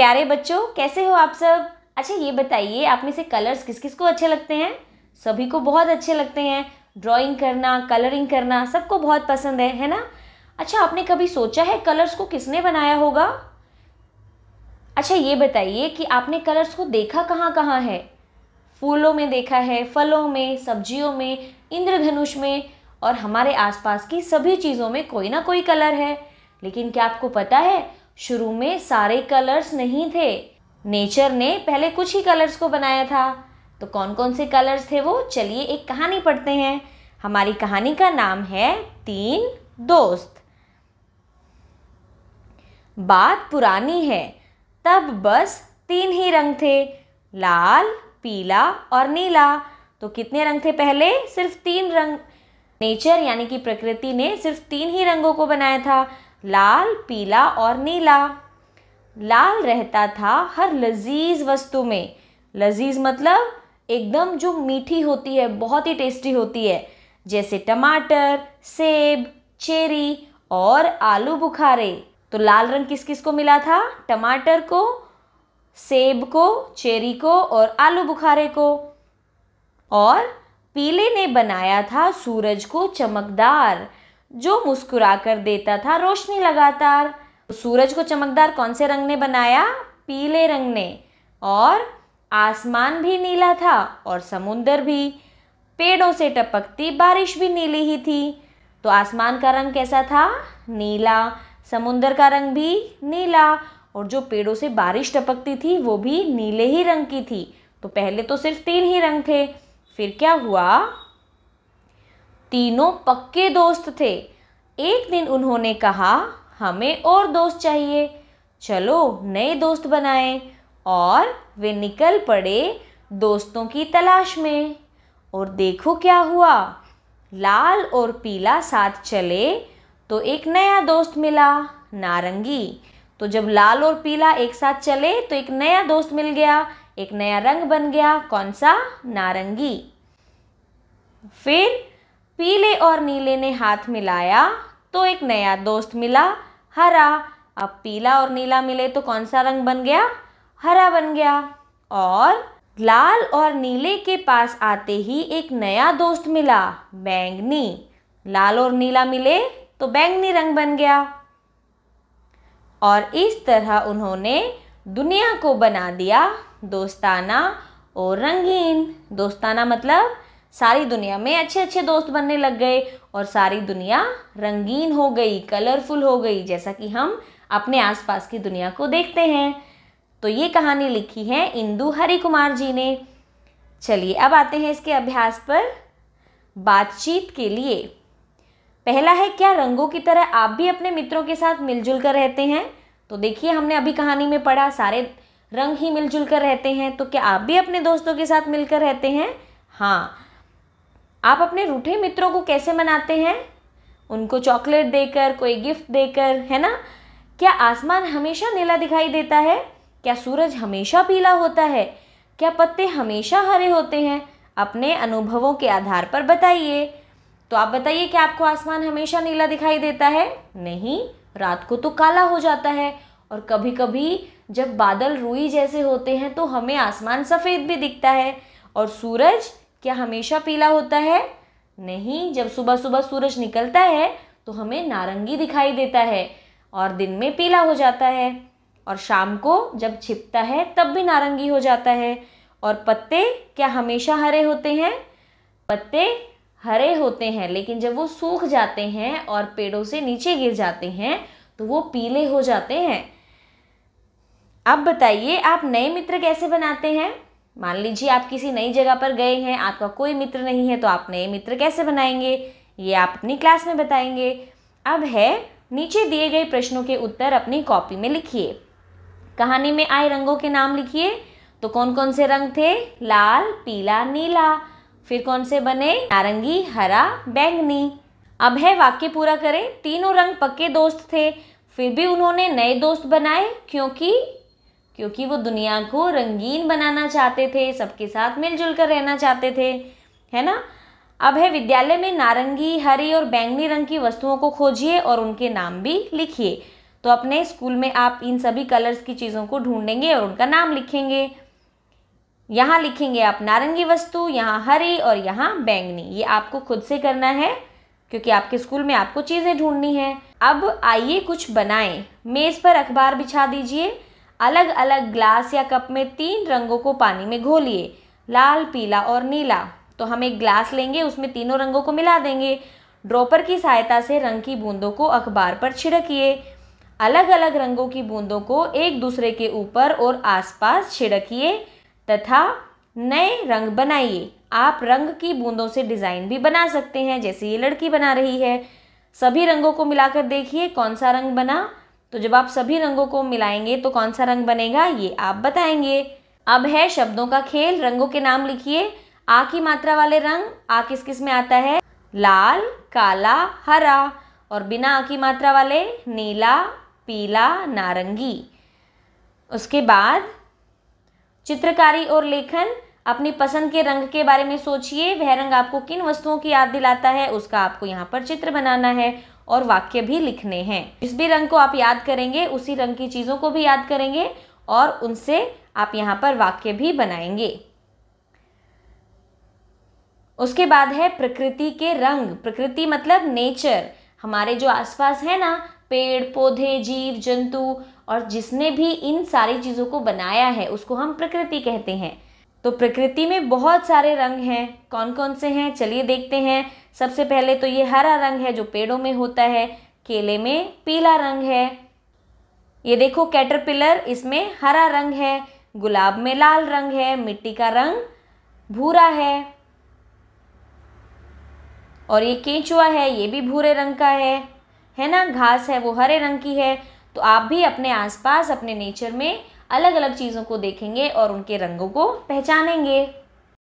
प्यारे बच्चों कैसे हो आप सब अच्छा ये बताइए आप में से कलर्स किस किस को अच्छे लगते हैं सभी को बहुत अच्छे लगते हैं ड्राइंग करना कलरिंग करना सबको बहुत पसंद है है ना अच्छा आपने कभी सोचा है कलर्स को किसने बनाया होगा अच्छा ये बताइए कि आपने कलर्स को देखा कहाँ कहाँ है फूलों में देखा है फलों में सब्जियों में इंद्रधनुष में और हमारे आसपास की सभी चीज़ों में कोई ना कोई कलर है लेकिन क्या आपको पता है शुरू में सारे कलर्स नहीं थे नेचर ने पहले कुछ ही कलर्स को बनाया था तो कौन कौन से कलर्स थे वो चलिए एक कहानी पढ़ते हैं हमारी कहानी का नाम है तीन दोस्त बात पुरानी है तब बस तीन ही रंग थे लाल पीला और नीला तो कितने रंग थे पहले सिर्फ तीन रंग नेचर यानी कि प्रकृति ने सिर्फ तीन ही रंगों को बनाया था लाल पीला और नीला लाल रहता था हर लजीज वस्तु में लजीज मतलब एकदम जो मीठी होती है बहुत ही टेस्टी होती है जैसे टमाटर सेब चेरी और आलू बुखारे तो लाल रंग किस किस को मिला था टमाटर को सेब को चेरी को और आलू बुखारे को और पीले ने बनाया था सूरज को चमकदार जो मुस्कुरा कर देता था रोशनी लगातार तो सूरज को चमकदार कौन से रंग ने बनाया पीले रंग ने और आसमान भी नीला था और समुंदर भी पेड़ों से टपकती बारिश भी नीली ही थी तो आसमान का रंग कैसा था नीला समुंदर का रंग भी नीला और जो पेड़ों से बारिश टपकती थी वो भी नीले ही रंग की थी तो पहले तो सिर्फ तीन ही रंग थे फिर क्या हुआ तीनों पक्के दोस्त थे एक दिन उन्होंने कहा हमें और दोस्त चाहिए चलो नए दोस्त बनाएं और वे निकल पड़े दोस्तों की तलाश में और देखो क्या हुआ लाल और पीला साथ चले तो एक नया दोस्त मिला नारंगी तो जब लाल और पीला एक साथ चले तो एक नया दोस्त मिल गया एक नया रंग बन गया कौन सा नारंगी फिर पीले और नीले ने हाथ मिलाया तो एक नया दोस्त मिला हरा अब पीला और नीला मिले तो कौन सा रंग बन गया हरा बन गया और लाल और नीले के पास आते ही एक नया दोस्त मिला बैंगनी लाल और नीला मिले तो बैंगनी रंग बन गया और इस तरह उन्होंने दुनिया को बना दिया दोस्ताना और रंगीन दोस्ताना मतलब सारी दुनिया में अच्छे अच्छे दोस्त बनने लग गए और सारी दुनिया रंगीन हो गई कलरफुल हो गई जैसा कि हम अपने आसपास की दुनिया को देखते हैं तो ये कहानी लिखी है इंदु हरि कुमार जी ने चलिए अब आते हैं इसके अभ्यास पर बातचीत के लिए पहला है क्या रंगों की तरह आप भी अपने मित्रों के साथ मिलजुल कर रहते हैं तो देखिए हमने अभी कहानी में पढ़ा सारे रंग ही मिलजुल कर रहते हैं तो क्या आप भी अपने दोस्तों के साथ मिलकर रहते हैं हाँ आप अपने रूठे मित्रों को कैसे मनाते हैं उनको चॉकलेट देकर कोई गिफ्ट देकर है ना क्या आसमान हमेशा नीला दिखाई देता है क्या सूरज हमेशा पीला होता है क्या पत्ते हमेशा हरे होते हैं अपने अनुभवों के आधार पर बताइए तो आप बताइए कि आपको आसमान हमेशा नीला दिखाई देता है नहीं रात को तो काला हो जाता है और कभी कभी जब बादल रुई जैसे होते हैं तो हमें आसमान सफ़ेद भी दिखता है और सूरज क्या हमेशा पीला होता है नहीं जब सुबह सुबह सूरज निकलता है तो हमें नारंगी दिखाई देता है और दिन में पीला हो जाता है और शाम को जब छिपता है तब भी नारंगी हो जाता है और पत्ते क्या हमेशा हरे होते हैं पत्ते हरे होते हैं लेकिन जब वो सूख जाते हैं और पेड़ों से नीचे गिर जाते हैं तो वो पीले हो जाते हैं अब बताइए आप नए मित्र कैसे बनाते हैं मान लीजिए आप किसी नई जगह पर गए हैं आपका कोई मित्र नहीं है तो आप नए मित्र कैसे बनाएंगे ये आप अपनी क्लास में बताएंगे अब है नीचे दिए गए प्रश्नों के उत्तर अपनी कॉपी में लिखिए कहानी में आए रंगों के नाम लिखिए तो कौन कौन से रंग थे लाल पीला नीला फिर कौन से बने नारंगी हरा बैंगनी अब है वाक्य पूरा करें तीनों रंग पक्के दोस्त थे फिर भी उन्होंने नए दोस्त बनाए क्योंकि क्योंकि वो दुनिया को रंगीन बनाना चाहते थे सबके साथ मिलजुल कर रहना चाहते थे है ना अब है विद्यालय में नारंगी हरी और बैंगनी रंग की वस्तुओं को खोजिए और उनके नाम भी लिखिए तो अपने स्कूल में आप इन सभी कलर्स की चीज़ों को ढूंढेंगे और उनका नाम लिखेंगे यहाँ लिखेंगे आप नारंगी वस्तु यहाँ हरी और यहाँ बैंगनी ये आपको खुद से करना है क्योंकि आपके स्कूल में आपको चीज़ें ढूंढनी है अब आइए कुछ बनाएं मेज़ पर अखबार बिछा दीजिए अलग अलग ग्लास या कप में तीन रंगों को पानी में घोलिए लाल पीला और नीला तो हम एक ग्लास लेंगे उसमें तीनों रंगों को मिला देंगे ड्रॉपर की सहायता से रंग की बूंदों को अखबार पर छिड़किए अलग अलग रंगों की बूंदों को एक दूसरे के ऊपर और आसपास छिड़किए तथा नए रंग बनाइए आप रंग की बूंदों से डिज़ाइन भी बना सकते हैं जैसे ये लड़की बना रही है सभी रंगों को मिलाकर देखिए कौन सा रंग बना तो जब आप सभी रंगों को मिलाएंगे तो कौन सा रंग बनेगा ये आप बताएंगे अब है शब्दों का खेल रंगों के नाम लिखिए आ की मात्रा वाले रंग आ किस किस में आता है लाल काला हरा और बिना आ की मात्रा वाले नीला पीला नारंगी उसके बाद चित्रकारी और लेखन अपनी पसंद के रंग के बारे में सोचिए वह रंग आपको किन वस्तुओं की याद दिलाता है उसका आपको यहाँ पर चित्र बनाना है और वाक्य भी लिखने हैं जिस भी रंग को आप याद करेंगे उसी रंग की चीज़ों को भी याद करेंगे और उनसे आप यहाँ पर वाक्य भी बनाएंगे उसके बाद है प्रकृति के रंग प्रकृति मतलब नेचर हमारे जो आसपास है ना पेड़ पौधे जीव जंतु और जिसने भी इन सारी चीज़ों को बनाया है उसको हम प्रकृति कहते हैं तो प्रकृति में बहुत सारे रंग हैं कौन कौन से हैं चलिए देखते हैं सबसे पहले तो ये हरा रंग है जो पेड़ों में होता है केले में पीला रंग है ये देखो कैटरपिलर इसमें हरा रंग है गुलाब में लाल रंग है मिट्टी का रंग भूरा है और ये केंचुआ है ये भी भूरे रंग का है है ना घास है वो हरे रंग की है तो आप भी अपने आसपास अपने नेचर में अलग अलग चीज़ों को देखेंगे और उनके रंगों को पहचानेंगे